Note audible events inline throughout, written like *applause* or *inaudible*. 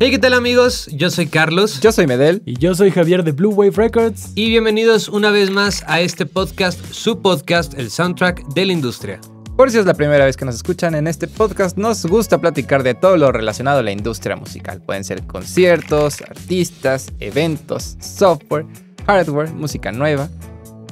Hey, ¿qué tal amigos? Yo soy Carlos. Yo soy Medel. Y yo soy Javier de Blue Wave Records. Y bienvenidos una vez más a este podcast, su podcast, el soundtrack de la industria. Por si es la primera vez que nos escuchan en este podcast, nos gusta platicar de todo lo relacionado a la industria musical. Pueden ser conciertos, artistas, eventos, software, hardware, música nueva,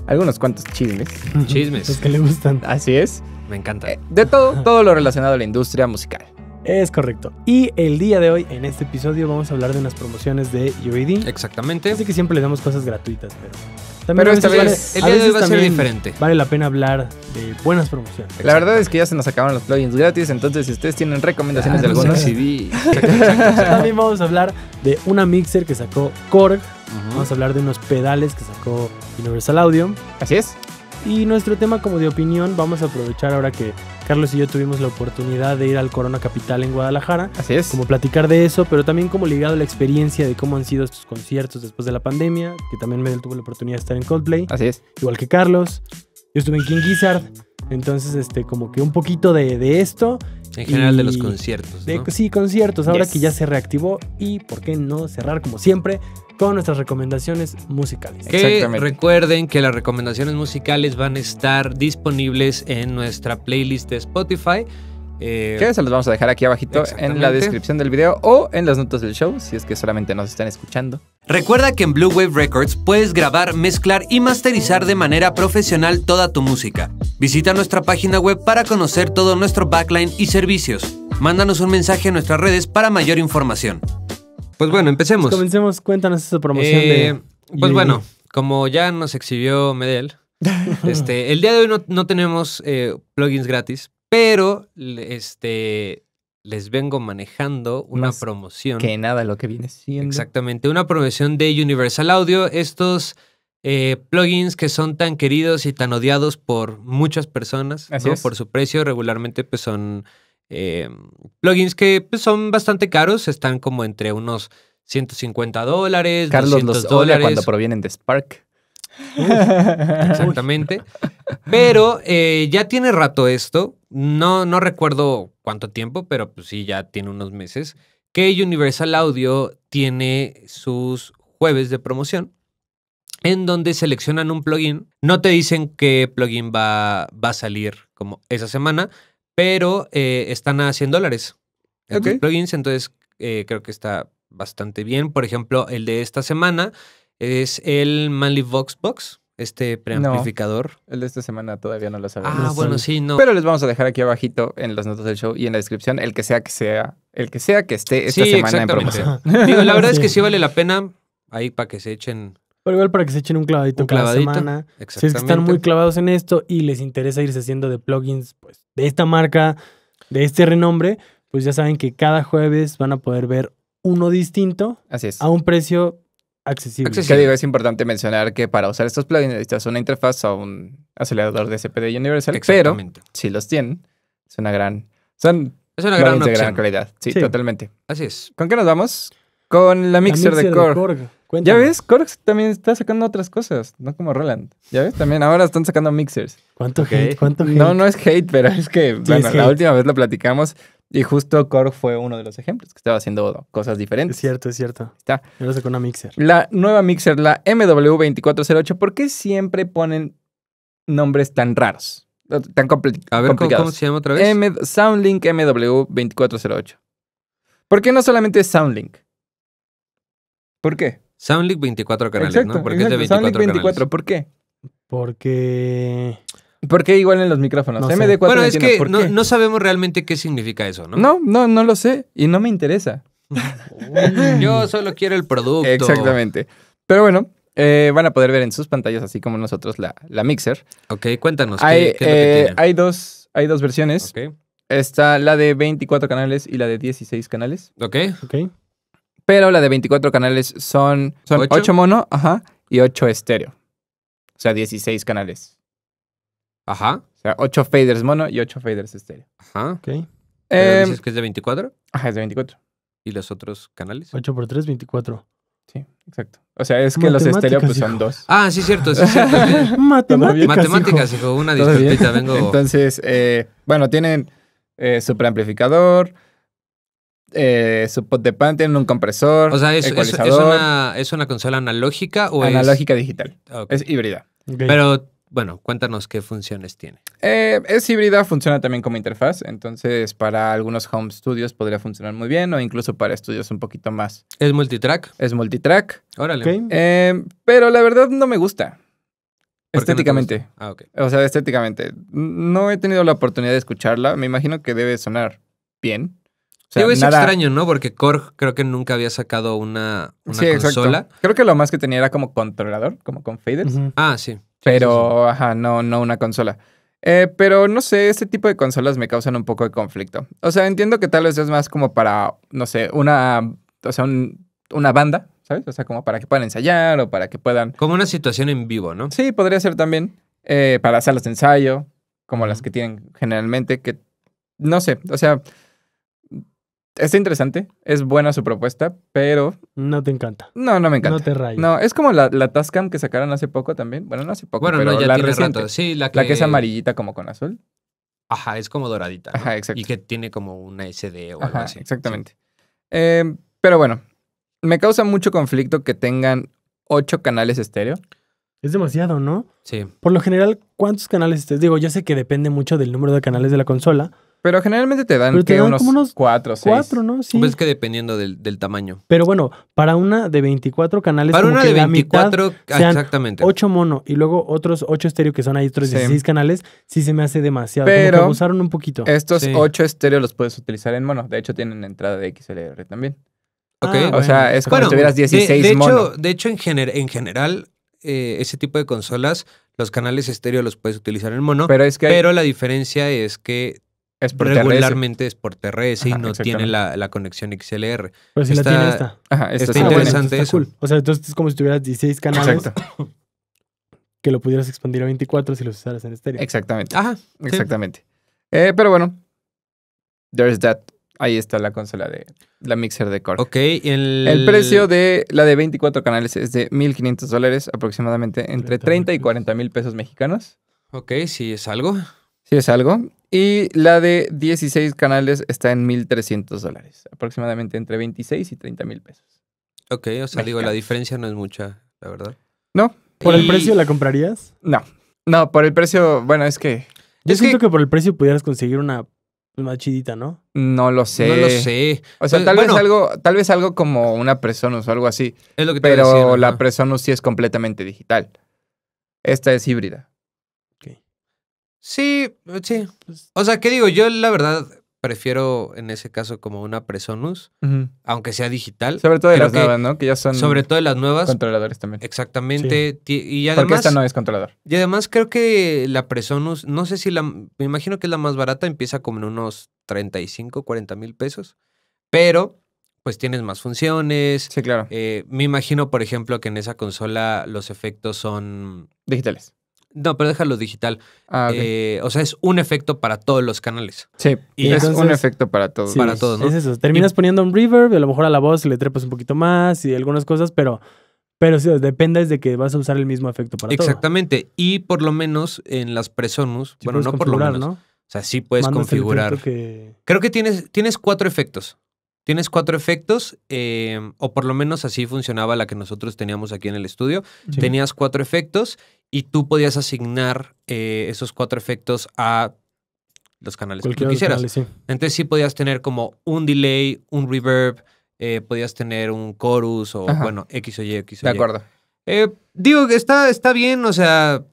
algunos cuantos chismes. Chismes. Los que le gustan. Así es. Me encanta. Eh, de todo, todo lo relacionado a la industria musical. Es correcto. Y el día de hoy, en este episodio, vamos a hablar de unas promociones de UAD. Exactamente. Así que siempre le damos cosas gratuitas, pero. También pero esta vez, el día de va a ser diferente. Vale la pena hablar de buenas promociones. La verdad es que ya se nos acabaron los plugins gratis, entonces si ustedes tienen recomendaciones ah, de algunos *laughs* CD. También vamos a hablar de una mixer que sacó Korg. Vamos a hablar de unos pedales que sacó Universal Audio. Así es. Y nuestro tema como de opinión vamos a aprovechar ahora que Carlos y yo tuvimos la oportunidad de ir al Corona Capital en Guadalajara. Así es. Como platicar de eso, pero también como ligado a la experiencia de cómo han sido estos conciertos después de la pandemia, que también me tuvo la oportunidad de estar en Coldplay. Así es. Igual que Carlos. Yo estuve en King Gizzard. Entonces, este, como que un poquito de, de esto en general de los conciertos. sí, conciertos, ahora que ya se reactivó y por qué no cerrar como siempre con nuestras recomendaciones musicales. Exactamente. recuerden que las recomendaciones musicales van a estar disponibles en nuestra playlist de Spotify eh, que se los vamos a dejar aquí abajito en la descripción del video o en las notas del show, si es que solamente nos están escuchando. Recuerda que en Blue Wave Records puedes grabar, mezclar y masterizar de manera profesional toda tu música. Visita nuestra página web para conocer todo nuestro backline y servicios. Mándanos un mensaje a nuestras redes para mayor información. Pues bueno, empecemos. Pues comencemos, cuéntanos esa promoción eh, Pues bueno, como ya nos exhibió Medel, *laughs* este, el día de hoy no, tenemos eh, plugins gratis, pero este, les vengo manejando una promoción. Que nada lo que viene siendo. Exactamente, una promoción de Universal Audio. Estos eh, plugins que son tan queridos y tan odiados por muchas personas, por su precio, regularmente pues son eh, plugins que pues, son bastante caros, están como entre unos 150 dólares, Carlos los cuando provienen de Spark. *laughs* Exactamente. Pero eh, ya tiene rato esto. No, no recuerdo cuánto tiempo, pero pues, sí, ya tiene unos meses. Que Universal Audio tiene sus jueves de promoción en donde seleccionan un plugin. No te dicen qué plugin va, va a salir como esa semana, pero eh, están a 100 dólares. plugins, entonces eh, creo que está bastante bien. Por ejemplo, el de esta semana es el Manly Vox Box, este preamplificador. el de esta semana todavía no lo sabemos. Ah, bueno, sí, no. Pero les vamos a dejar aquí abajito en las notas del show y en la descripción el que sea que sea, el que sea que esté esta semana en promoción. Digo, la verdad es *laughs* que sí vale la pena ahí para que se echen pero igual para que se echen un clavadito, cada semana. Si es que están muy clavados en esto y les interesa irse haciendo de plugins pues, de esta marca, de este renombre, pues ya saben que cada jueves van a poder ver uno distinto. Así es. A un precio accesible. digo, es importante mencionar que para usar estos plugins necesitas una interfaz o un acelerador de CPD Universal, pero si los tienen, es una gran... Son es una gran, de gran calidad. Sí, totalmente. Así es. ¿Con qué nos vamos? Con la mixer, de Korg. Ya ves, Korg también está sacando otras cosas, no como Roland. Ya ves, también ahora están sacando mixers. ¿Cuánto hate? ¿Cuánto hate? No, no es hate, pero es que, la última vez lo platicamos. Y justo Korg fue uno de los ejemplos, que estaba haciendo cosas diferentes. Es cierto, es cierto. Está. Yo lo sacó una mixer. La nueva mixer, la MW2408, ¿por qué siempre ponen nombres tan raros? Tan complicados. A ver, ¿cómo, se llama otra vez? Soundlink MW2408. ¿Por qué no solamente Soundlink? ¿Por qué? Soundlink 24 canales, ¿no? Porque exacto. es de 24 Soundlink 24, ¿por qué? Porque... ¿Por qué igual en los micrófonos? No MD4 bueno, es que no, sabemos realmente qué significa eso, ¿no? No, no, no lo sé y no me interesa. *laughs* Yo solo quiero el producto. Exactamente. Pero bueno, eh, van a poder ver en sus pantallas, así como nosotros, la, la Mixer. Ok, cuéntanos. Hay, ¿qué, es eh, hay, dos, hay dos versiones. Okay. Está la de 24 canales y la de 16 canales. Ok. Ok. Pero la de 24 canales son, son 8 mono ajá, y 8 estéreo. O sea, 16 canales. Ajá. O sea, 8 faders mono y 8 faders estéreo. Ajá. Ok. Eh, ¿Dices que es de 24? Ajá, es de 24. ¿Y los otros canales? 8 x 3, 24. Sí, exacto. O sea, es que los estéreo pues, son dos. Ah, sí, cierto, sí, cierto. *laughs* matemáticas, hijo. Una disculpita, *laughs* vengo. Entonces, eh, bueno, tienen eh, superamplificador, eh, su pot de pan, tienen un compresor. O sea, es, una, es una, consola analógica o es...? analógica digital. Ah, es híbrida. Pero bueno, cuéntanos qué funciones tiene. Eh, es híbrida, funciona también como interfaz, entonces para algunos home studios podría funcionar muy bien o incluso para estudios un poquito más. ¿Es multitrack? Es multitrack. Órale. Eh, pero la verdad no me gusta. Estéticamente. Ah, ok. O sea, estéticamente. No he tenido la oportunidad de escucharla. Me imagino que debe sonar bien. O es extraño, ¿no? Porque Korg creo que nunca había sacado una, sí, Exacto. Creo que lo más que tenía era como controlador, como con faders. Ah, sí. Pero, ajá, no, no una consola. Eh, pero no sé, este tipo de consolas me causan un poco de conflicto. O sea, entiendo que tal vez es más como para, no sé, una, o sea, una banda, ¿sabes? O sea, como para que puedan ensayar o para que puedan... Como una situación en vivo, ¿no? Sí, podría ser también eh, para salas de ensayo, como las que tienen generalmente, que no sé, o sea, Está interesante, es buena su propuesta, pero... No te encanta. No, no me encanta. No te rayes. No, es como la, la Tascam que sacaron hace poco también. Bueno, no hace poco, bueno, pero ya tiene Sí, la que... la que es amarillita como con azul. Ajá, es como doradita. Ajá, exacto. Y que tiene como una SD o algo Ajá, así. Exactamente. Eh, pero bueno, me causa mucho conflicto que tengan ocho canales estéreo. Es demasiado, ¿no? Sí. Por lo general, ¿cuántos canales estéreo? Digo, ya sé que depende mucho del número de canales de la consola, pero generalmente te dan, unos, unos, cuatro, seis. Cuatro, ¿no? Sí. Pues que dependiendo del, tamaño. Pero bueno, para una de 24 canales. Para una de 24, ah, exactamente. 8 mono y luego otros 8 estéreo que son ahí otros 16 canales, sí se me hace demasiado. Pero como un poquito. Estos ocho 8 estéreo los puedes utilizar en mono. De hecho, tienen entrada de XLR también. ok. Ah, o sea, es como si tuvieras 16 de, de Hecho, de hecho, en, en general, eh, ese tipo de consolas los canales estéreo los puedes utilizar en mono. Pero es que. Pero la diferencia es que es regularmente es por TRS y no tiene la, conexión XLR. Pero pues si la tiene esta. Ajá, está, interesante O sea, entonces es como si tuvieras 16 canales. Exacto. Que lo pudieras expandir a 24 si los usaras en estéreo. Exactamente. Ajá. Exactamente. Eh, pero bueno, there's that. Ahí está la consola de la mixer de Korg. Ok, el... el precio de la de 24 canales es de 1.500 dólares aproximadamente, entre 30, y 40 mil pesos mexicanos. Ok, sí es algo. Sí es algo. Y la de 16 canales está en 1.300 dólares, aproximadamente entre 26 y 30 mil pesos. Ok, o sea, digo, la diferencia no es mucha, la verdad. No. ¿Por el precio la comprarías? No. No, por el precio, bueno, es que... Yo siento que... por el precio pudieras conseguir una más chidita, ¿no? No lo sé. No lo sé. O sea, tal vez algo, tal vez algo como una Presonus o algo así. Es lo que te Pero la Presonus sí es completamente digital. Esta es híbrida. Sí, eh, sí. Pues o sea, ¿qué digo? Yo la verdad prefiero en ese caso como una presonus, aunque sea digital. Sobre todo de las nuevas, ¿no? Que ya son... Sobre todo las nuevas. Controladores también. Exactamente. Y además... Porque esta no es controlador. Y además creo que la presonus, no sé si la... Me imagino que es la más barata, empieza como en unos 35, 40 mil pesos, pero pues tienes más funciones. Sí, claro. Eh, me imagino, por ejemplo, que en esa consola los efectos son... Digitales. No, pero déjalo digital. Ah, eh, o sea, es un efecto para todos los canales. Sí. Y es un efecto para todos. para todos, ¿no? Es eso. Terminas poniendo un reverb y a lo mejor a la voz le trepas un poquito más y algunas cosas, pero, pero sí, depende de que vas a usar el mismo efecto para todos. Exactamente. Y por lo menos en las presonus, bueno, no por lo menos. ¿no? O sea, sí puedes configurar. Creo que tienes, tienes cuatro efectos. Tienes cuatro efectos, eh, o por lo menos así funcionaba la que nosotros teníamos aquí en el estudio. Tenías cuatro efectos y tú podías asignar eh, esos cuatro efectos a los canales que tú quisieras. Entonces sí podías tener como un delay, un reverb, eh, podías tener un chorus o bueno, X o Y, X o De Y. De acuerdo. digo, está, está bien, o sea,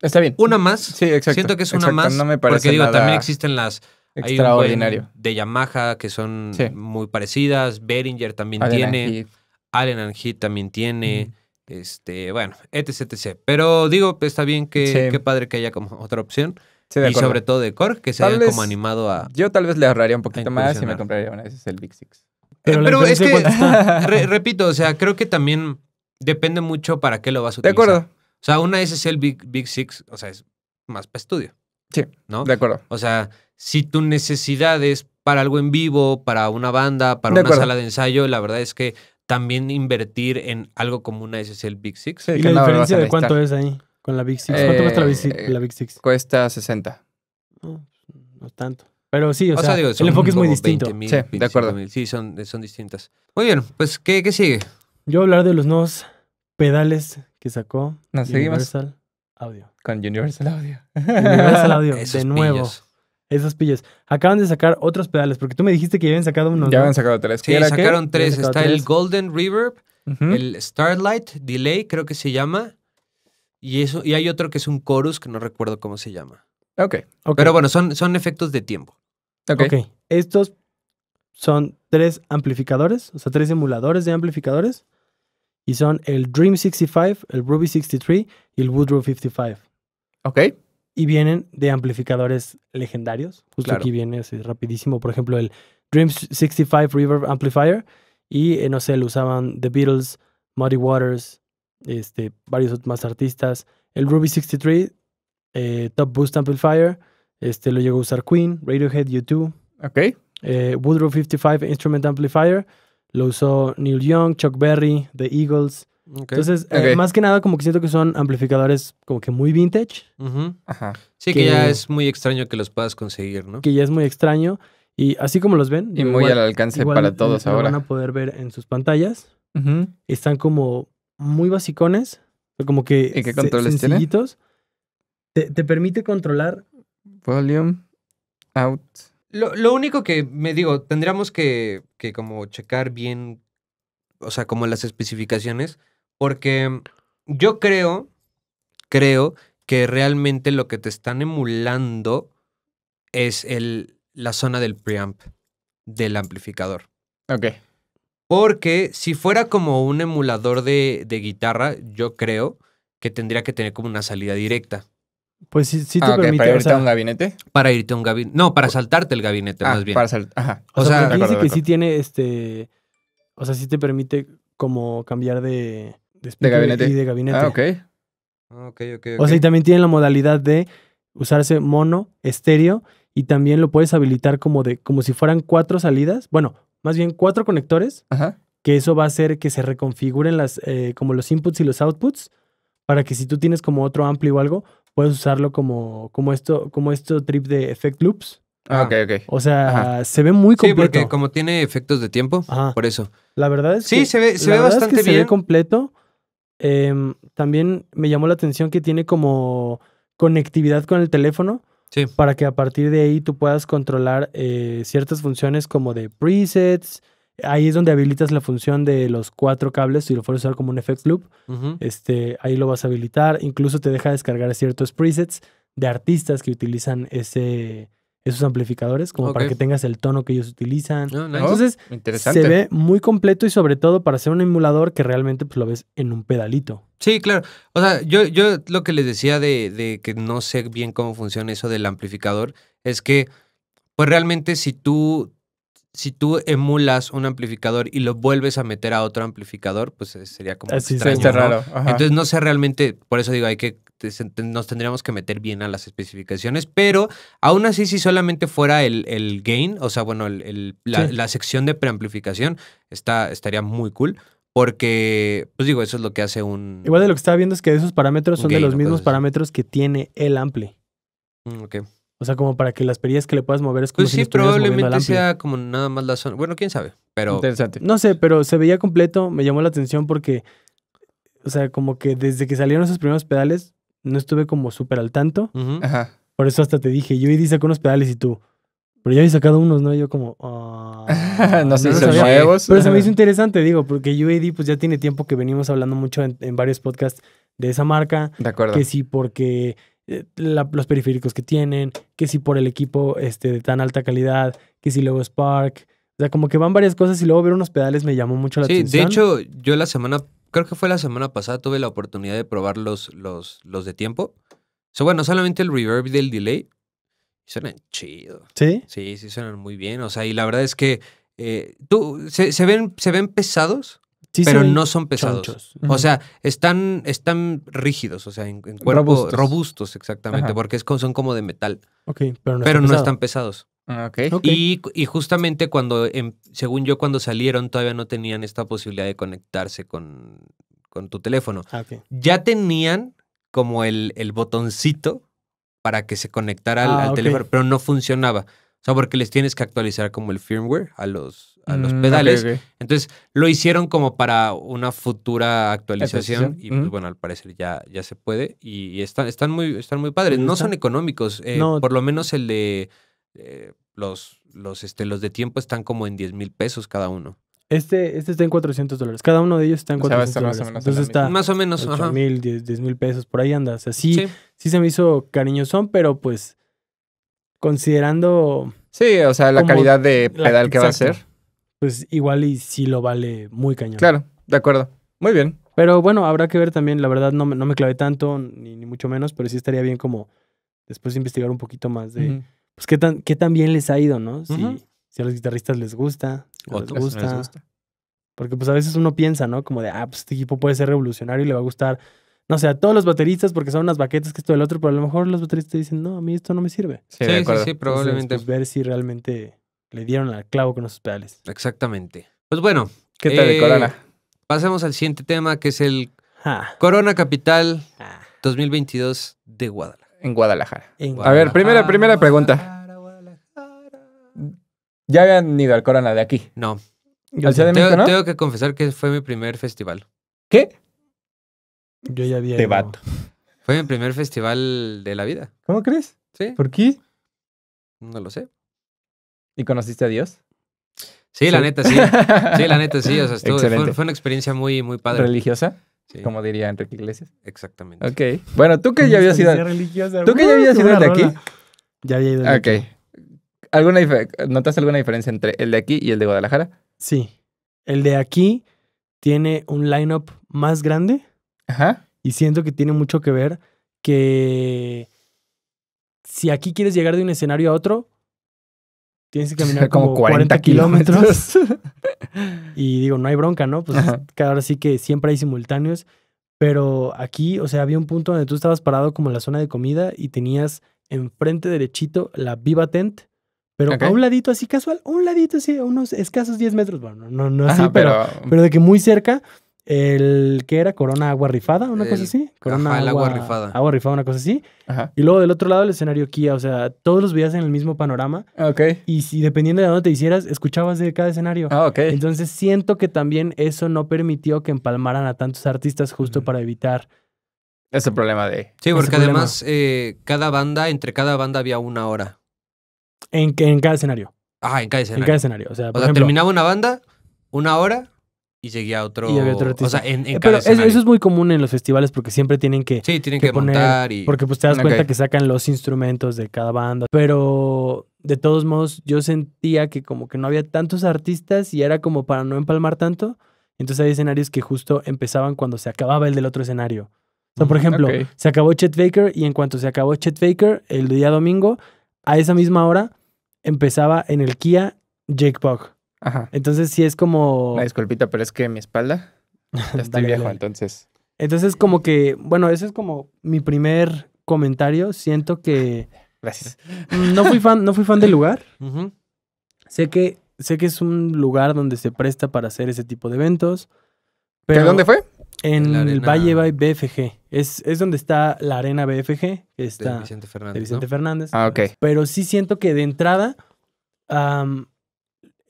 Está bien. Una más. Sí, exacto. Siento que es una más. No me parece Porque digo, también existen las Extraordinario. Hay de Yamaha que son muy parecidas. Behringer también tiene. Allen and también tiene. Este, bueno, etc, etc. Pero digo, pues, está bien que, qué padre que haya como otra opción. Sí, y sobre todo de Korg, que se haya como animado a. Yo tal vez le ahorraría un poquito más y me compraría una SSL el Big Six. Pero, es que, *laughs* repito, o sea, creo que también depende mucho para qué lo vas a utilizar. De acuerdo. O sea, una SSL Big, Big Six, o sea, es más para estudio. Sí. ¿No? De acuerdo. O sea, si tu necesidad es para algo en vivo, para una banda, para una sala de ensayo, la verdad es que también invertir en algo como una SSL Big Six. ¿Y la, diferencia de cuánto es ahí con la Big Six? ¿Cuánto cuesta la Big, Six, eh, Cuesta 60. No, no tanto. Pero sí, o, sea, el enfoque es muy distinto. sí, de acuerdo. Sí, son, son distintas. Muy bien, pues, ¿qué, qué sigue? Yo voy a hablar de los nuevos pedales que sacó Universal Audio. Con Universal Audio. Universal Audio, *laughs* de nuevo. Esas pillas. Acaban de sacar otros pedales, porque tú me dijiste que ya habían sacado unos. Ya habían sacado tres. Sí, sacaron tres. Está el Golden Reverb, el Starlight Delay, creo que se llama. Y, eso, y hay otro que es un chorus que no recuerdo cómo se llama. Ok. okay. Pero bueno, son, son efectos de tiempo. ok. Estos son tres amplificadores, o sea, tres emuladores de amplificadores. Y son el Dream 65, el Ruby 63 y el Woodrow 55. Ok y vienen de amplificadores legendarios. Justo aquí viene así rapidísimo. Por ejemplo, el Dream 65 Reverb Amplifier. Y eh, no sé, lo usaban The Beatles, Muddy Waters, este, varios más artistas. El Ruby 63 eh, Top Boost Amplifier. Este lo llegó a usar Queen, Radiohead, U2. Ok. Eh, Woodrow 55 Instrument Amplifier. Lo usó Neil Young, Chuck Berry, The Eagles, entonces, eh, más que nada, como que siento que son amplificadores como que muy vintage. Ajá. Sí, que, ya es muy extraño que los puedas conseguir, ¿no? Que ya es muy extraño. Y así como los ven. Y muy al alcance para todos ahora. Van a poder ver en sus pantallas. Están como muy basicones. Como que. ¿Y Te, permite controlar. Volume. Out. Lo, único que me digo, tendríamos que como checar bien, o sea, como las especificaciones, porque yo creo, creo que realmente lo que te están emulando es el, la zona del preamp del amplificador. Ok. Porque si fuera como un emulador de, de guitarra, yo creo que tendría que tener como una salida directa. Pues sí, sí te ah, permite. ¿Para irte a un gabinete? Para irte a un gabinete. No, para saltarte el gabinete, ah, más bien. Para saltar. Ajá. O, sea, que sí tiene este. O sea, sí te permite como cambiar de de gabinete. y de gabinete. Ah, okay. Okay, ok. O sea, y también tiene la modalidad de usarse mono, estéreo, y también lo puedes habilitar como de, como si fueran cuatro salidas. Bueno, más bien cuatro conectores. Ajá. Que eso va a hacer que se reconfiguren las, eh, como los inputs y los outputs, para que si tú tienes como otro amplio o algo, puedes usarlo como, como esto, como esto trip de effect loops. Ah, ah. ok, ok. O sea, se ve muy completo. Sí, porque como tiene efectos de tiempo, por eso. La verdad es que. Sí, se ve, se ve bastante bien. Se ve completo. Em, también me llamó la atención que tiene como conectividad con el teléfono. Para que a partir de ahí tú puedas controlar eh, ciertas funciones como de presets. Ahí es donde habilitas la función de los cuatro cables, si lo fueras a usar como un effect loop. este, ahí lo vas a habilitar. Incluso te deja descargar ciertos presets de artistas que utilizan ese, esos amplificadores, como para que tengas el tono que ellos utilizan. Ah, Entonces, oh, se ve muy completo y sobre todo para hacer un emulador que realmente pues, lo ves en un pedalito. Sí, claro. O sea, yo, yo lo que les decía de, de que no sé bien cómo funciona eso del amplificador es que, pues realmente si tú si tú emulas un amplificador y lo vuelves a meter a otro amplificador, pues eh, sería como Entonces no sé realmente, por eso digo, hay que nos tendríamos que meter bien a las especificaciones, pero aún así si solamente fuera el, el gain, o sea, bueno, el, la, sección de preamplificación está, estaría muy cool. Porque, pues digo, eso es lo que hace un... Igual de lo que estaba viendo es que esos parámetros son de los mismos parámetros que tiene el ampli. Mm, ok. O sea, como para que las perillas que le puedas mover es como pues si sí, probablemente sea como nada más la zona. Bueno, quién sabe, pero... Interesante. No sé, pero se veía completo, me llamó la atención porque, o sea, como que desde que salieron esos primeros pedales, no estuve como súper al tanto. Ajá. Por eso hasta te dije, yo hice sacó unos pedales y tú, pero ya había sacado unos, ¿no? Yo como... Ah". *laughs* no sé, Pero se me hizo interesante, digo, porque UAD pues ya tiene tiempo que venimos hablando mucho en, en varios podcasts de esa marca. De acuerdo. Que sí, porque eh, los periféricos que tienen, que si por el equipo este, de tan alta calidad, que si luego Spark. O sea, como que van varias cosas y luego ver unos pedales me llamó mucho la atención. Sí, de hecho, yo la semana, creo que fue la semana pasada, tuve la oportunidad de probar los, los, los de tiempo. O sea, bueno, solamente el reverb del delay. Suenan chido. ¿Sí? Sí, sí, suenan muy bien. O sea, y la verdad es que eh, tú, se, ven, se ven pesados, pero no son pesados. O sea, están, están rígidos, o sea, en, robustos, exactamente, porque son como de metal. pero no, están, pesados. Ah, y, justamente cuando, em, según yo, cuando salieron todavía no tenían esta posibilidad de conectarse con, con tu teléfono. Ah, ya tenían como el, el, botoncito para que se conectara al ah, teléfono, pero no funcionaba. O sea, porque les tienes que actualizar como el firmware a los, a los mm, pedales. Entonces, lo hicieron como para una futura actualización. Y pues bueno, al parecer ya, ya se puede. Y, están, están, muy, están muy padres. No son económicos. Eh, por lo menos el de eh, los, los, este, los de tiempo están como en 10 mil pesos cada uno. Este, este está en 400 dólares. Cada uno de ellos está en 400 dólares. Entonces está más o menos, mil, 10 mil pesos. Por ahí andas. O sí, se me hizo cariñosón, pero pues considerando... Sí, o sea, la calidad de pedal que va a ser. Pues igual y sí lo vale muy cañón. Claro, de acuerdo. Muy bien. Pero bueno, habrá que ver también, la verdad no me, no me clavé tanto, ni, ni mucho menos, pero sí estaría bien como después investigar un poquito más de, pues, qué tan, qué tan bien les ha ido, ¿no? Si, si a los guitarristas les gusta, les les gusta. Porque pues a veces uno piensa, ¿no? Como de, ah, pues este equipo puede ser revolucionario y le va a gustar no sé, a todos los bateristas porque son unas baquetas que esto del otro, pero a lo mejor los bateristas dicen, no, a mí esto no me sirve. Sí, sí, sí, probablemente. Pues, ver si realmente le dieron al clavo con los pedales. Exactamente. Pues bueno. ¿Qué tal de eh, Corona? Pasemos al siguiente tema que es el ah. Corona Capital 2022 ah. de Guadalajara. En Guadalajara. A ver, primera, primera pregunta. ¿Ya habían ido al Corona de aquí? No. no? Tengo que confesar que fue mi primer festival. ¿Qué? Yo ya había. Te Fue mi primer festival de la vida. ¿Cómo crees? Sí. ¿Por qué? No lo sé. ¿Y conociste a Dios? Sí, la neta, sí. *laughs* Sí, la neta, sí. O sea, fue, una experiencia muy, muy padre. ¿Religiosa? Sí. Como diría Enrique Iglesias. Exactamente. Ok. Bueno, tú que ya habías ido. Religiosa. Tú que ya uh, habías ido de aquí. Ya había ido. Ok. ¿Alguna ¿Notas alguna diferencia entre el de aquí y el de Guadalajara? Sí. El de aquí tiene un lineup más grande y siento que tiene mucho que ver que si aquí quieres llegar de un escenario a otro, tienes que caminar *laughs* como, 40, kilómetros. *laughs* y digo, no hay bronca, ¿no? Pues cada ahora sí que siempre hay simultáneos. Pero aquí, o sea, había un punto donde tú estabas parado como en la zona de comida y tenías enfrente derechito la Viva Tent, pero a un ladito así casual, un ladito así, unos escasos 10 metros, bueno, no, no así, pero, pero de que muy cerca el que era Corona Agua Rifada, una cosa así. Corona agua, Rifada. Agua Rifada, una cosa así. Y luego del otro lado el escenario Kia, o sea, todos los veías en el mismo panorama. Ah, ok. Y si dependiendo de dónde te hicieras, escuchabas de cada escenario. Ah, ok. Entonces siento que también eso no permitió que empalmaran a tantos artistas justo para evitar. Ese problema de. Sí, porque además eh, cada banda, entre cada banda había una hora. En, en cada escenario. Ah, en cada escenario. En cada escenario. O sea, terminaba una banda, una hora, y seguía otro. Y O sea, en, eh, eso, es muy común en los festivales porque siempre tienen que. Sí, tienen que, poner, montar y. Porque pues te das cuenta que sacan los instrumentos de cada banda. Pero de todos modos, yo sentía que como que no había tantos artistas y era como para no empalmar tanto. Entonces hay escenarios que justo empezaban cuando se acababa el del otro escenario. por ejemplo, se acabó Chet Baker y en cuanto se acabó Chet Faker, el día domingo, a esa misma hora, empezaba en el Kia Jake Buck. Ajá. Entonces sí es como... Una disculpita, pero es que mi espalda *laughs* ya estoy viejo, entonces... Entonces como que, bueno, ese es como mi primer comentario. Siento que... *laughs* Gracias. Mm, no fui fan, no fui fan del lugar. Sé que sé que es un lugar donde se presta para hacer ese tipo de eventos. Pero dónde fue? En el Valle BFG. Es, es donde está la arena BFG. Está de Vicente Fernández. De Vicente Fernández. Ah, ok. Pero sí siento que de entrada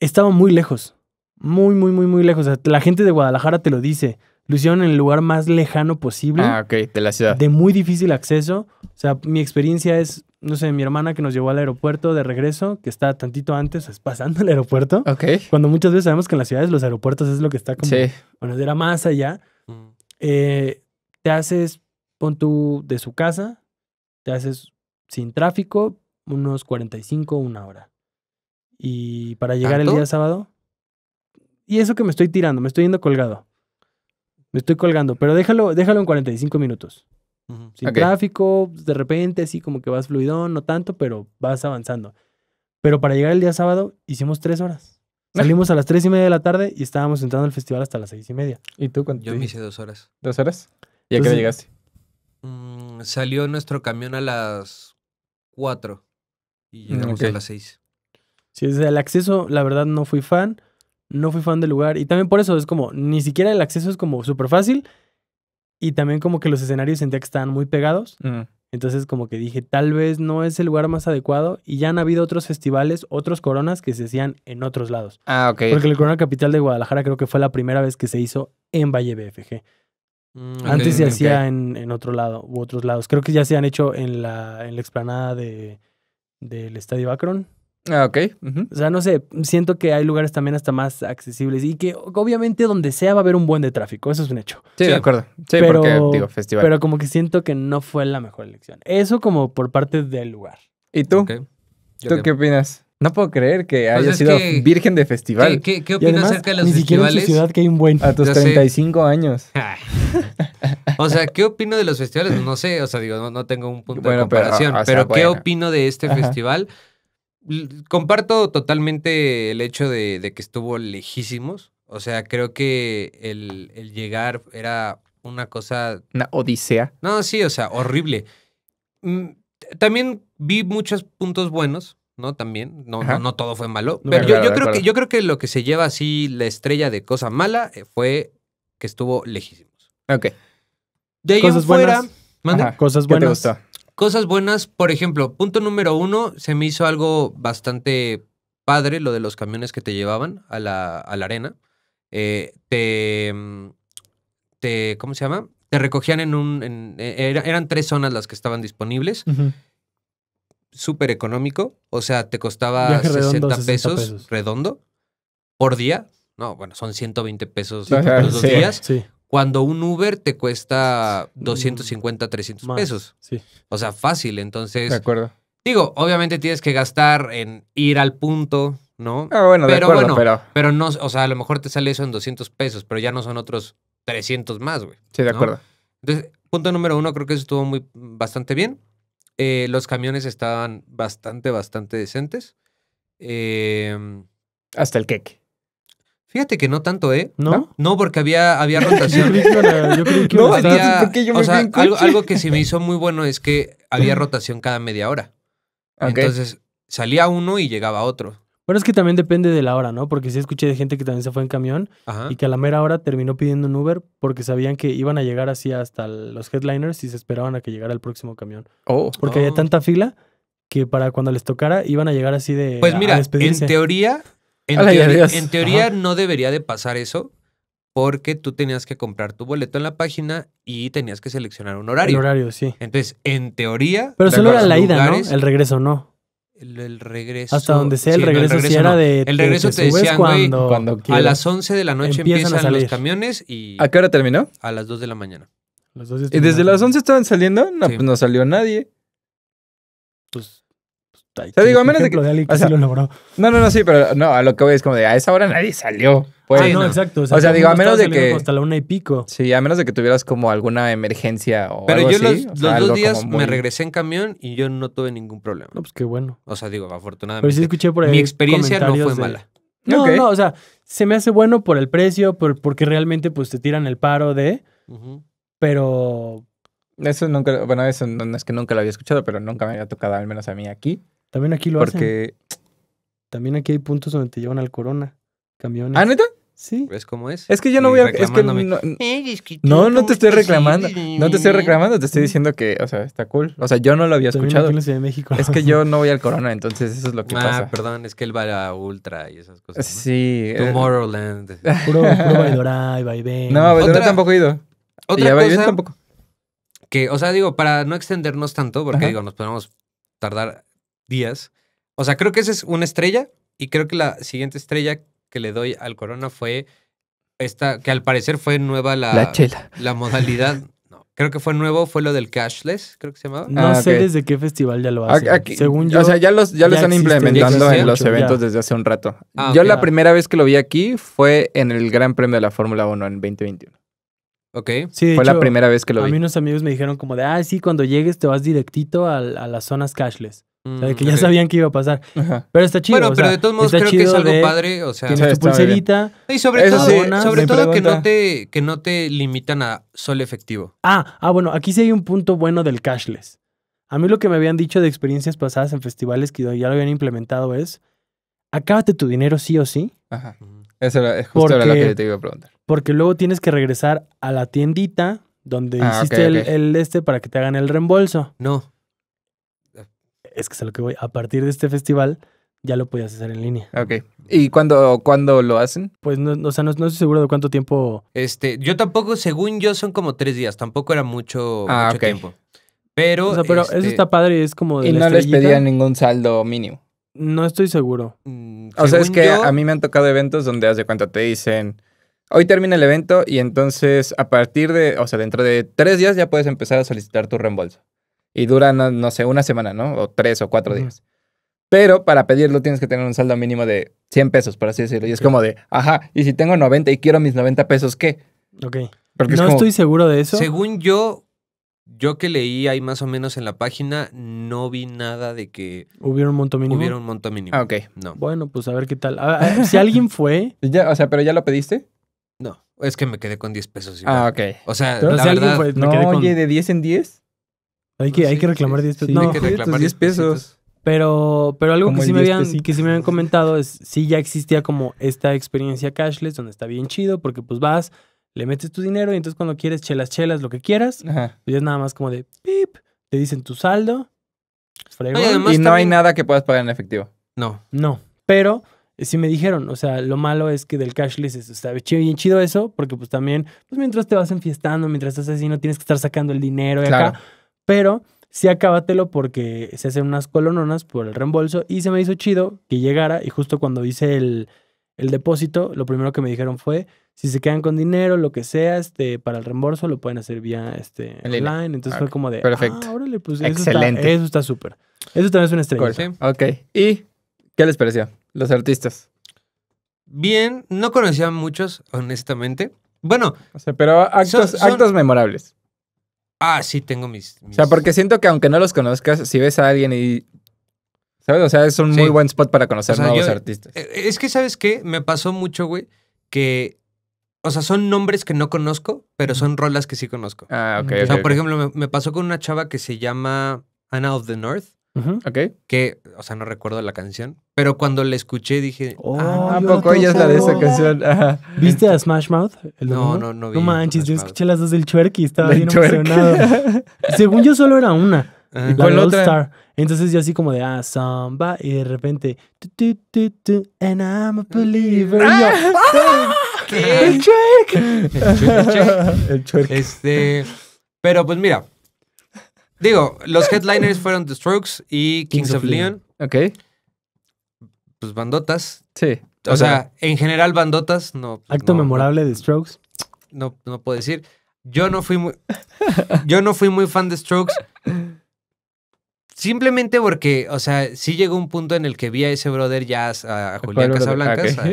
estaba muy lejos. Muy, muy, muy, muy lejos. la gente de Guadalajara te lo dice. Lo hicieron en el lugar más lejano posible. Ah, ok, de la ciudad. De muy difícil acceso. O sea, mi experiencia es, no sé, mi hermana que nos llevó al aeropuerto de regreso, que está tantito antes, es pasando el aeropuerto. Ok. Cuando muchas veces sabemos que en las ciudades los aeropuertos es lo que está como. Sí. Bueno, era más allá. te haces, pon tú de su casa, te haces sin tráfico, unos 45, una hora. Y para llegar el día sábado. Y eso que me estoy tirando, me estoy yendo colgado. Me estoy colgando, pero déjalo, déjalo en 45 minutos. cinco Sin tráfico, de repente, así como que vas fluidón, no tanto, pero vas avanzando. Pero para llegar el día sábado hicimos tres horas. *laughs* Salimos a las tres y media de la tarde y estábamos entrando al festival hasta las seis y media. ¿Y tú cuánto? Yo me hice dos horas. ¿Dos horas? ¿Y a qué llegaste? Mm, salió nuestro camión a las cuatro y llegamos a las seis. Sí, es el acceso, la verdad, no fui fan. No fui fan del lugar. Y también por eso es como, ni siquiera el acceso es como súper fácil. Y también como que los escenarios sentía que estaban muy pegados. Mm. Entonces como que dije, tal vez no es el lugar más adecuado. Y ya han habido otros festivales, otros coronas que se hacían en otros lados. Ah, ok. Porque el Corona Capital de Guadalajara creo que fue la primera vez que se hizo en Valle BFG. Mm, Antes se hacía en, en, otro lado u otros lados. Creo que ya se han hecho en la, en la explanada de, del Estadio Akron. Ah, ok. O sea, no sé, siento que hay lugares también hasta más accesibles y que obviamente donde sea va a haber un buen de tráfico, eso es un hecho. Sí, de acuerdo. Sí, pero, porque digo, festival. Pero como que siento que no fue la mejor elección. Eso como por parte del lugar. ¿Y tú? ¿Tú qué, opinas? No puedo creer que pues haya sido virgen de festival. ¿Qué, opinas acerca de los ni Siquiera ciudad que hay un buen. A tus 35 años. *laughs* o sea, ¿qué opino de los festivales? No sé, o sea, digo, no, tengo un punto de comparación. Pero, ¿qué opino de este festival? comparto totalmente el hecho de, que estuvo lejísimos. O sea, creo que el, llegar era una cosa. Una odisea. No, sí, o sea, horrible. Mm, también vi muchos puntos buenos, ¿no? También. No, no, todo fue malo. Pero yo, creo que, yo creo que lo que se lleva así la estrella de cosa mala eh, fue que estuvo lejísimos. Ok. De ahí Cosas fuera. cosas buenas. Cosas buenas, por ejemplo, punto número uno, se me hizo algo bastante padre lo de los camiones que te llevaban a la, arena. Eh, te, mm, te, ¿cómo se llama? Te recogían en un, e, eran tres zonas las que estaban disponibles. Súper económico, o sea, te costaba 60, pesos, redondo por día. No, bueno, son 120 pesos los dos días. Cuando un Uber te cuesta 250, mm. 300 pesos. Sí. O sea, fácil. Entonces. De acuerdo. Digo, obviamente tienes que gastar en ir al punto, ¿no? Ah, bueno, pero de acuerdo, bueno, pero... no, o sea, a lo mejor te sale eso en 200 pesos, pero ya no son otros 300 más, güey. Sí, de acuerdo. Entonces, punto número uno, creo que eso estuvo muy, bastante bien. Eh, los camiones estaban bastante, bastante decentes. Em, Hasta el queque. Fíjate que no tanto, ¿eh? ¿No? No, porque había, había *laughs* rotación. yo creo que no, yo me o algo, que se me hizo muy bueno es que había rotación cada media hora. Entonces, salía uno y llegaba otro. Bueno, es que también depende de la hora, ¿no? Porque sí escuché de gente que también se fue en camión y que a la mera hora terminó pidiendo un Uber porque sabían que iban a llegar así hasta los headliners y se esperaban a que llegara el próximo camión. Oh. Porque había oh. tanta fila que para cuando les tocara iban a llegar así de... Pues mira, en teoría en, teoría, no debería de pasar eso porque tú tenías que comprar tu boleto en la página y tenías que seleccionar un horario. El horario, sí. Entonces, en teoría... Pero solo era la ida, ¿no? El regreso no. El, regreso. Hasta donde sea, el regreso, era de. El regreso te, decían, güey, cuando, a las 11 de la noche empiezan, los camiones y. ¿A qué hora terminó? A las 2 de la mañana. ¿Y desde las 11 estaban saliendo? No, pues no salió nadie. O digo, a menos de que. No, no, no, sí, pero no, a lo que voy es como de a esa hora nadie salió. Pues. Ah, no, exacto. O sea, digo, a menos de que. Hasta la una y pico. Sí, a menos de que tuvieras como alguna emergencia o Pero yo los, dos días me regresé en camión y yo no tuve ningún problema. No, pues qué bueno. O sea, digo, afortunadamente. Pero sí escuché por ahí. Mi experiencia no fue mala. No, no, o sea, se me hace bueno por el precio, por, porque realmente pues te tiran el paro de. Pero. Eso nunca, bueno, eso no, es que nunca lo había escuchado, pero nunca me había tocado, al menos a mí aquí. También aquí lo Porque... También aquí hay puntos donde te llevan al corona. Camiones. ¿Ah, neta? Sí. Es como es? Es que yo no voy a. Es que no, eh, no, te estoy reclamando. Eh. No te estoy reclamando, te estoy diciendo que, o sea, está cool. O sea, yo no lo había escuchado. De México. Es *laughs* que yo no voy al corona, entonces eso es lo que ah, pasa. perdón, es que él va a Ultra y esas cosas. Sí. Eh. Tomorrowland. *laughs* Puro, puro *laughs* y No, tampoco he ido. Otra tampoco. Que, o sea, digo, para no extendernos tanto, porque digo, nos podemos tardar días. O sea, creo que esa es una estrella y creo que la siguiente estrella que le doy al Corona fue esta, que al parecer fue nueva la, modalidad. *laughs* No, creo que fue nuevo, fue lo del cashless, creo que se llamaba. No ah, sé desde qué festival ya lo hacen. Según yo, o sea, ya, los, ya lo están implementando en los eventos desde hace un rato. Ah, yo la primera vez que lo vi aquí fue en el Gran Premio de la Fórmula 1 en 2021. Ok. Sí, Fue la primera vez que lo vi. A mí unos amigos me dijeron como de, ah, sí, cuando llegues te vas directito a las zonas cashless. Mm, que ya sabían que iba a pasar. Pero está chido. Bueno, pero de todos modos creo que es algo padre. O sea, tu pulserita. Y sobre todo, sobre todo que no, te, que no te limitan a solo efectivo. Ah, ah, bueno, aquí sí hay un punto bueno del cashless. A mí lo que me habían dicho de experiencias pasadas en festivales que ya lo habían implementado es, acábate tu dinero sí o sí. Ajá. Mm. Eso era, es justo porque, lo que te iba a preguntar. Porque luego tienes que regresar a la tiendita donde ah, hiciste el, este para que te hagan el reembolso. No es que es a lo que voy. A partir de este festival ya lo podías hacer en línea. Ok. ¿Y cuándo, lo hacen? Pues no, o sea, no, estoy seguro de cuánto tiempo. Este, yo tampoco, según yo, son como tres días. Tampoco era mucho, ah, tiempo. Pero. pero eso este, está padre y es como. y no les pedían ningún saldo mínimo. No estoy seguro. Mm, o sea, es que a mí me han tocado eventos donde hace cuánto te dicen. Hoy termina el evento y entonces a partir de, o sea, dentro de tres días ya puedes empezar a solicitar tu reembolso y duran, no, sé, una semana, ¿no? O tres o cuatro días. Pero para pedirlo tienes que tener un saldo mínimo de 100 pesos, por así decirlo. Y es como de, ajá, y si tengo 90 y quiero mis 90 pesos, ¿qué? Ok. no estoy seguro de eso. Según yo, yo que leí ahí más o menos en la página, no vi nada de que... ¿Hubiera un monto mínimo? Hubiera un monto mínimo. Ah, ok. No. Bueno, pues a ver qué tal. si alguien *laughs* fue... ya, o sea, ¿pero ya lo pediste? No, es que me quedé con 10 pesos. Ah, ok. O sea, la si verdad... Fue, no, oye, ¿de 10 en 10? Hay que, hay que reclamar 10 pesos. no, hay que reclamar 10 pesos. Pero, pero algo que sí, me habían, que sí me habían comentado es, si ya existía como esta experiencia cashless, donde está bien chido, porque pues vas, le metes tu dinero y entonces cuando quieres chelas, chelas, lo que quieras, pues, y es nada más como de pip, te dicen tu saldo, fregón, y no hay nada que puedas pagar en efectivo. No. No, pero eh, sí me dijeron, o sea, lo malo es que del cashless está bien chido eso, porque pues también, pues mientras te vas enfiestando, mientras estás así, no tienes que estar sacando el dinero y acá pero sí acábatelo porque se hacen unas colononas por el reembolso y se me hizo chido que llegara y justo cuando hice el, depósito, lo primero que me dijeron fue, si se quedan con dinero, lo que sea, este, para el reembolso lo pueden hacer vía este, online. Entonces ah, fue como de, perfecto. Ah, órale, pues Excelente. eso está súper. Eso, también es una estrella. Ok. ¿Y qué les pareció? Los artistas. Bien, no conocía a muchos, honestamente. Bueno. pero actos, actos memorables ah, sí, tengo mis, O sea, porque siento que aunque no los conozcas, si ves a alguien y... ¿Sabes? O sea, es un muy buen spot para conocer nuevos artistas. Eh, es que, ¿sabes qué? Me pasó mucho, güey, que... O sea, son nombres que no conozco, pero son rolas que sí conozco. Ah, ok. O sea, por ejemplo, me, me pasó con una chava que se llama Anna of the North. Uh okay. Que, o sea, no recuerdo la canción, pero cuando la escuché dije, oh, ah, ¿a poco ella es la de esa canción? *laughs* ¿Viste a Smash Mouth? no, no, no No manches, yo escuché las dos del Cherk y estaba bien emocionado. *laughs* Según yo solo era una. ¿Y la otra? Star. Entonces yo así como de, ah, samba, y de repente, and ¡Ah! El Cherk. *laughs* El Cherk, Este, pero pues mira, Digo, los headliners fueron The Strokes y Kings, of, Leon. Ok. Pues bandotas. Sí. O, sea, en general bandotas, no. Pues, acto memorable de Strokes. No, no puedo decir. Yo no fui muy. *laughs* yo no fui muy fan de Strokes. Simplemente porque, o sea, sí llegó un punto en el que vi a ese brother ya a, Julián Casablancas. Ah,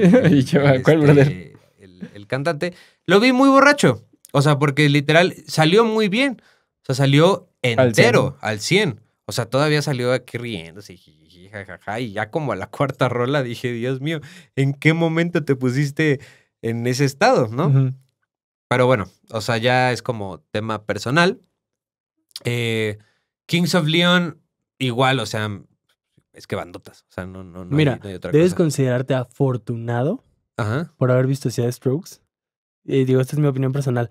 *laughs* ¿Cuál este, brother? El, el, cantante. Lo vi muy borracho. O sea, porque literal salió muy bien. O sea, salió entero, al 100. O sea, todavía salió aquí riéndose, y ya como a la *laughs* cuarta rola dije, Dios mío, ¿en qué momento te pusiste en ese estado, no? Pero bueno, o sea, ya es como tema personal. Eh, Kings of Leon, igual, o sea, es que bandotas. O sea, no, no, no Mira, debes considerarte afortunado por haber visto Ciudad Strokes. Y eh, digo, esta es mi opinión personal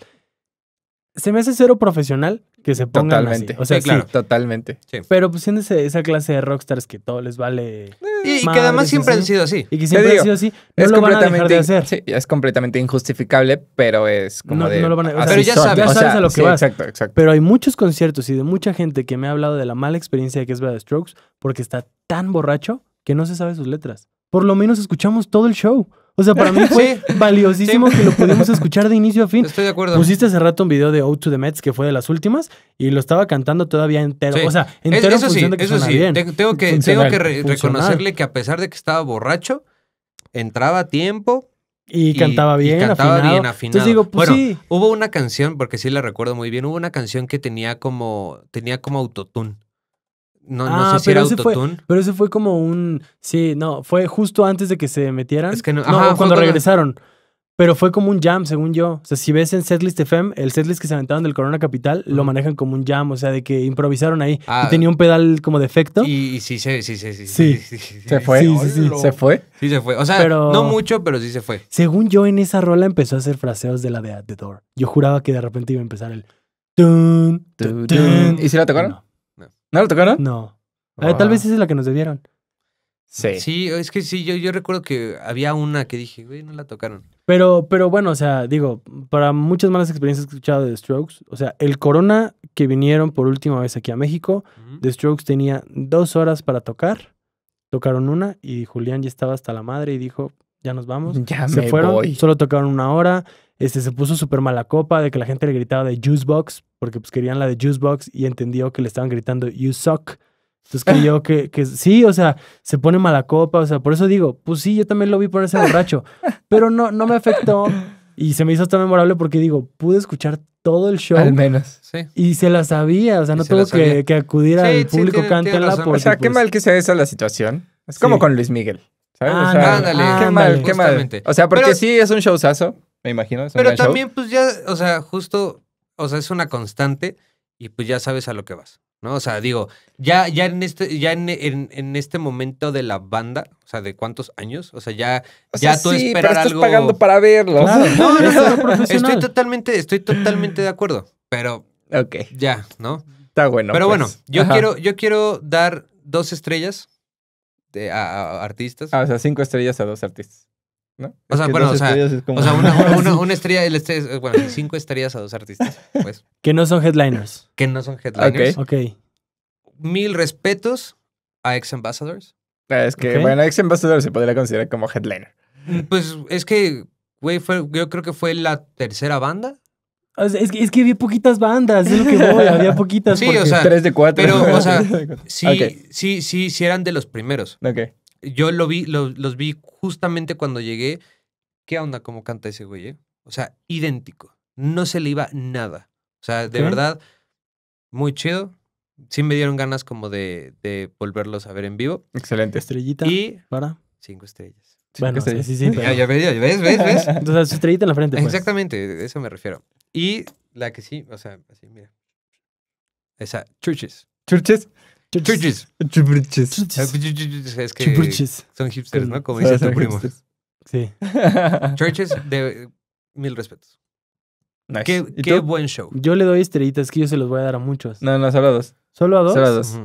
se me hace cero profesional que se pongan totalmente. O sea, sí, claro. Totalmente. Pero pues esa clase de rockstars que todo les vale. Y, que además siempre han sido así. Y que siempre han sido así. es lo completamente, van a Sí, es completamente injustificable, pero es como no, de. lo van a, pero ya sabes, a lo que vas. Exacto, exacto. Pero hay muchos conciertos y de mucha gente que me ha hablado de la mala experiencia que es ver Strokes porque está tan borracho que no se sabe sus letras. Por lo menos escuchamos todo el show. O sea, para mí fue *laughs* valiosísimo que lo pudimos escuchar de inicio a fin. Estoy de acuerdo. Pusiste hace rato un video de Out to the Mets, que fue de las últimas, y lo estaba cantando todavía entero. O sea, entero eso sí, eso sí. Bien. Tengo que, reconocerle que a pesar de que estaba borracho, entraba a tiempo. Y, cantaba bien, cantaba afinado. bien Entonces digo, pues bueno, hubo una canción, porque sí la recuerdo muy bien, hubo una canción que tenía como, tenía como autotune. No, no ah, sé si pero ese Fue, pero ese fue como un. Sí, no, fue justo antes de que se metieran. Es que no. cuando regresaron. Pero fue como un jam, según yo. O sea, si ves en Setlist FM, el setlist que se aventaron del Corona Capital lo manejan como un jam, o sea, de que improvisaron ahí. y ah. tenía un pedal como defecto. Y, sí, sí, sí, sí, sí. Sí. ¿Se fue? Sí, sí, ¿Se fue? Sí, se fue. O sea, no mucho, pero sí se fue. Según yo, en esa rola empezó a hacer fraseos de la de The Door. Yo juraba que de repente iba a empezar el... ¿Y si la tocaron? ¿No la tocaron? No. Eh, tal vez esa es la que nos debieron. Sí. Sí, es que sí, yo, yo recuerdo que había una que dije, güey, no la tocaron. Pero, pero bueno, o sea, digo, para muchas malas experiencias que he escuchado de Strokes, o sea, el Corona que vinieron por última vez aquí a México, de The Strokes tenía dos horas para tocar, tocaron una y Julián ya estaba hasta la madre y dijo, ya nos vamos. *laughs* Ya se fueron, solo tocaron una hora. Este, se puso súper mala copa de que la gente le gritaba de Juicebox, porque pues querían la de box y entendió que le estaban gritando You suck. Entonces creyó que, que *laughs* sí, o sea, se pone mala copa, o sea, por eso digo, pues sí, yo también lo vi por ese *laughs* borracho, pero no, no me afectó y se me hizo hasta memorable porque digo, pude escuchar todo el show. Al menos, sí. Y se la sabía, o sea, no tuvo que, que, acudir al público sí, la o sea, qué pues mal que sea esa la situación. Es como con Luis Miguel. Ah, o ándale, qué mal, qué mal. O sea, porque sí es un showzazo, me imagino. pero también, pues ya, o sea, justo, o sea, es una constante y pues ya sabes a lo que vas. ¿No? O sea, digo, ya, ya en este, ya en, en, este momento de la banda, o sea, de cuántos años, o sea, ya, o sea, ya sí, pero estás pagando para verlo. No, no, no, *laughs* estoy totalmente, estoy totalmente de acuerdo. Pero okay. ya, ¿no? Está bueno. Pero bueno, pues. yo quiero, yo quiero dar dos estrellas a, artistas. Ah, o sea, cinco estrellas a dos artistas. ¿No? O sea, bueno, o sea, o sea, una, *laughs* estrella, este eh, bueno, cinco estrellas a dos artistas, pues. *laughs* Que no son headliners. Que no son headliners. Ok. Mil respetos a ex ambassadors. Ah, es que, bueno, ex ambassadors se podría considerar como headliner. Pues es que, güey, yo creo que fue la tercera banda es que, es que, había poquitas bandas, es lo que voy, *laughs* había poquitas. Sí, o sea. Tres de cuatro. Pero, o sea, *laughs* sí, sí, sí, sí eran de los primeros. Ok. Yo lo vi, los vi justamente cuando llegué. ¿Qué onda cómo canta ese güey, eh? O sea, idéntico. No se le iba nada. O sea, de verdad, muy chido. Sí me dieron ganas como de, de volverlos a ver en vivo. Excelente. Estrellita. Y. Para. Cinco estrellas. Bueno, sí, sí, sí. Pero... Ya, ya, ves, ves, ves. O *laughs* Entonces, su estrellita en la frente. Pues. Exactamente, eso me refiero. Y la que sí, o sea, así, mira. Esa, churches. ¿Churches? Churches. Churches. Churches. Ah, pues, son hipsters, ¿no? Como dice tu primo. Sí. *laughs* Churches, de mil respetos. Nice. Qué, qué buen show. Yo le doy estrellitas que yo se los voy a dar a muchos. No, no, solo a dos. ¿Solo a dos? Solo a dos.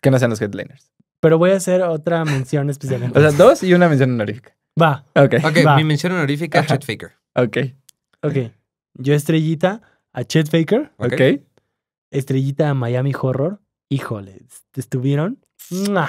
Que no sean los headliners. Pero voy a hacer otra mención especial. O sea, dos y una mención honorífica. Va. Ok. Ok, mi mención honorífica a Chet Faker. Ok. Ok. Yo estrellita a Chet Faker. Ok. Estrellita a Miami Horror. Híjole, estuvieron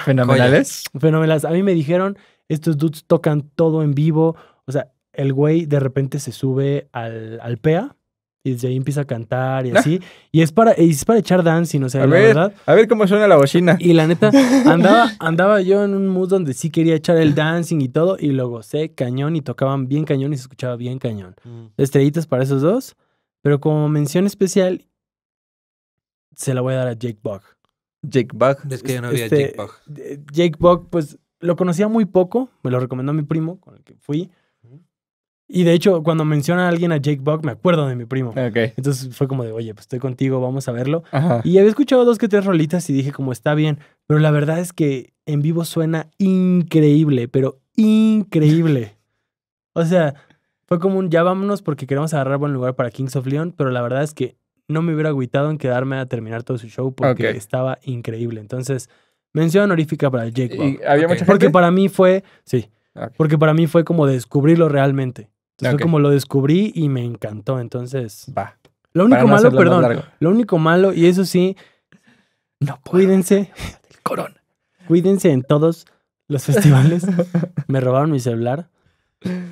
fenomenales. Fenomenales. A mí me dijeron, estos dudes tocan todo en vivo. O sea, el güey de repente se sube al, al PEA y desde ahí empieza a cantar y ah. así. Y es para, es para echar dancing, o sea, la verdad. A ver cómo suena la bocina. Y la neta, *laughs* andaba, andaba yo en un mood donde sí quería echar el dancing y todo, y luego sé cañón y tocaban bien cañón y se escuchaba bien cañón. Mm. Estrellitas para esos dos, pero como mención especial, se la voy a dar a Jake Bug. Jake Bug. Es que yo no había este, Jake Bug. Eh, Jake Bug, pues lo conocía muy poco, me lo recomendó mi primo con el que fui. Y de hecho, cuando menciona a alguien a Jake Buck, me acuerdo de mi primo. Entonces fue como de, oye, pues estoy contigo, vamos a verlo. Y había escuchado dos que tres rolitas y dije, como está bien. Pero la verdad es que en vivo suena increíble, pero increíble. o sea, fue como un ya vámonos porque queremos agarrar buen lugar para Kings of Leon, pero la verdad es que no me hubiera agüitado en quedarme a terminar todo su show porque estaba increíble. Entonces, mención honorífica para Jake Buck. ¿Y había Porque para mí fue, sí. Porque para mí fue como descubrirlo realmente. Entonces como lo descubrí y me encantó. Entonces. Va. Lo único malo, perdón. Lo único malo, y eso sí, no cuídense. *laughs* El corona. Cuídense en todos los festivales. *laughs* me robaron mi celular.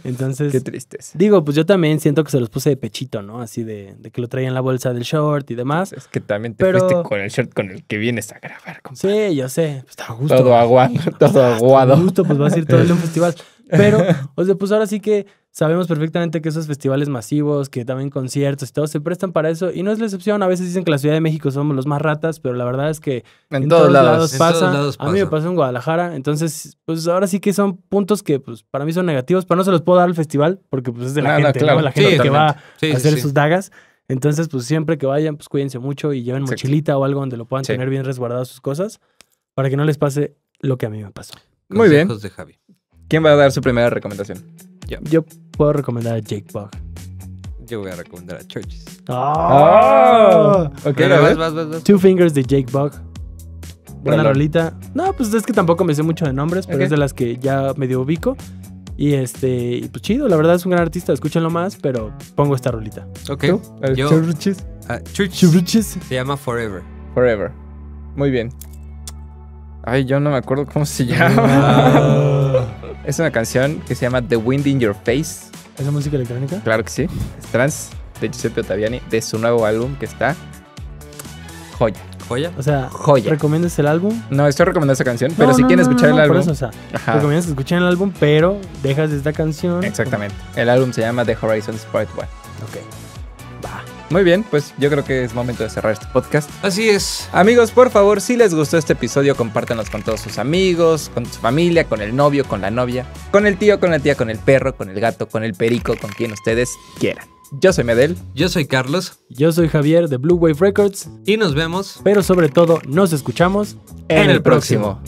Entonces. Qué tristes. Digo, pues yo también siento que se los puse de pechito, ¿no? Así de, que lo traía en la bolsa del short y demás. Es que también te pero... fuiste con el short con el que vienes a grabar, Sí, yo sé. Pues estaba Todo aguado, *laughs* todo aguado. pues va a ser todo el festival. Pero, *laughs* o sea, pues ahora sí que sabemos perfectamente que esos festivales masivos, que también conciertos y todo, se prestan para eso. Y no es la excepción. A veces dicen que la Ciudad de México somos los más ratas, pero la verdad es que en, todos, lados, en Todos lados a mí me pasó en Guadalajara. Entonces, pues ahora sí que son puntos que pues para mí son negativos, pero no se los puedo dar al festival porque pues es de la gente, la gente que va a hacer sus dagas. Entonces, pues siempre que vayan, pues cuídense mucho y lleven mochilita o algo donde lo puedan tener bien resguardadas sus cosas para que no les pase lo que a mí me pasó. Muy bien. de Javi. ¿Quién va a dar su primera recomendación? Yo. Yo puedo recomendar a Jake Bug. Yo voy a recomendar a Churches. ¡Oh! Ok, vas, vas, vas, Two Fingers de Jake Bug. Buena rolita. No, pues es que tampoco me sé mucho de nombres, pero es de las que ya medio ubico. Y este, y pues chido, la verdad es un gran artista, escúchenlo más, pero pongo esta rolita. Ok. ¿Tú? Yo, eh, ah, Churches. Churches. Se llama Forever. Forever. Muy bien. Ay, yo no me acuerdo cómo se llama. *laughs* Es una canción que se llama The Wind in Your Face. ¿Es música electrónica? Claro que sí. Es trans de Giuseppe Ottaviani de su nuevo álbum que está joya. ¿Joya? O sea, joya. ¿recomiendas el álbum? No, estoy recomendando esa canción, pero si quieres escuchar el álbum. Por o sea, recomiendas que el álbum, pero dejas esta canción. Exactamente. El álbum se llama The Horizons Part 1. Ok. Muy bien, pues yo creo que es momento de cerrar este podcast. Así es. Amigos, por favor, si les gustó este episodio, compártanos con todos sus amigos, con su familia, con el novio, con la novia, con el tío, con la tía, con el perro, con el gato, con el perico, con quien ustedes quieran. Yo soy Medel. Yo soy Carlos. Yo soy Javier de Blue Wave Records. Y nos vemos. Pero sobre todo, nos escuchamos en, el próximo.